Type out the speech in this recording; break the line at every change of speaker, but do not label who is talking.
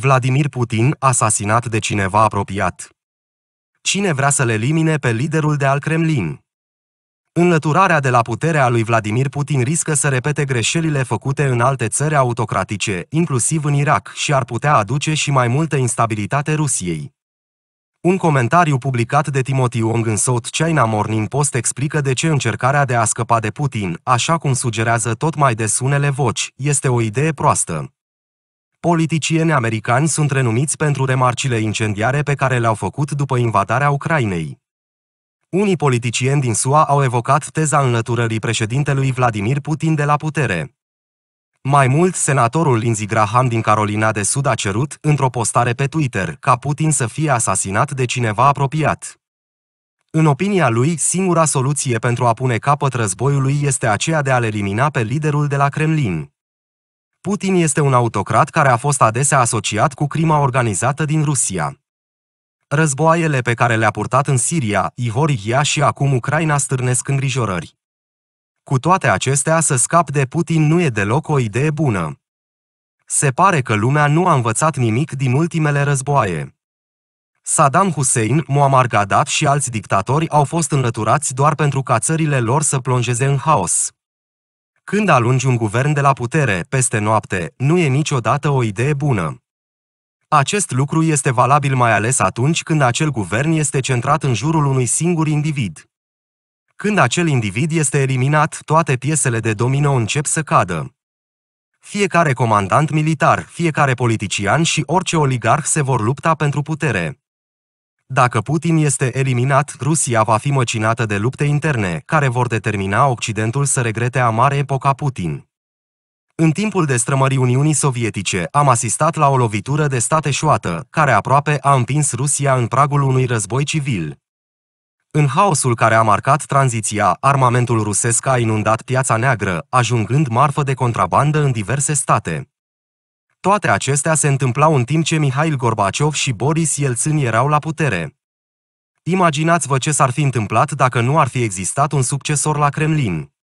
Vladimir Putin asasinat de cineva apropiat. Cine vrea să le elimine pe liderul de al Kremlin? Înlăturarea de la puterea lui Vladimir Putin riscă să repete greșelile făcute în alte țări autocratice, inclusiv în Irak, și ar putea aduce și mai multă instabilitate Rusiei. Un comentariu publicat de Timothy Wong în South China Morning Post explică de ce încercarea de a scăpa de Putin, așa cum sugerează tot mai des unele voci, este o idee proastă. Politicieni americani sunt renumiți pentru remarcile incendiare pe care le-au făcut după invadarea Ucrainei. Unii politicieni din SUA au evocat teza înlăturării președintelui Vladimir Putin de la putere. Mai mult, senatorul Lindsey Graham din Carolina de Sud a cerut, într-o postare pe Twitter, ca Putin să fie asasinat de cineva apropiat. În opinia lui, singura soluție pentru a pune capăt războiului este aceea de a-l elimina pe liderul de la Kremlin. Putin este un autocrat care a fost adesea asociat cu crima organizată din Rusia. Războaiele pe care le-a purtat în Siria, Ihorihia și acum Ucraina stârnesc îngrijorări. Cu toate acestea, să scap de Putin nu e deloc o idee bună. Se pare că lumea nu a învățat nimic din ultimele războaie. Saddam Hussein, Muammar Gaddafi și alți dictatori au fost înlăturați doar pentru ca țările lor să plonjeze în haos. Când alungi un guvern de la putere peste noapte, nu e niciodată o idee bună. Acest lucru este valabil mai ales atunci când acel guvern este centrat în jurul unui singur individ. Când acel individ este eliminat, toate piesele de domino încep să cadă. Fiecare comandant militar, fiecare politician și orice oligarh se vor lupta pentru putere. Dacă Putin este eliminat, Rusia va fi măcinată de lupte interne, care vor determina Occidentul să regrete amare epoca Putin. În timpul destrămării Uniunii Sovietice, am asistat la o lovitură de stat eșuată, care aproape a împins Rusia în pragul unui război civil. În haosul care a marcat tranziția, armamentul rusesc a inundat piața neagră, ajungând marfă de contrabandă în diverse state. Toate acestea se întâmplau în timp ce Mihail Gorbaciov și Boris Yeltsin erau la putere. Imaginați-vă ce s-ar fi întâmplat dacă nu ar fi existat un succesor la Kremlin.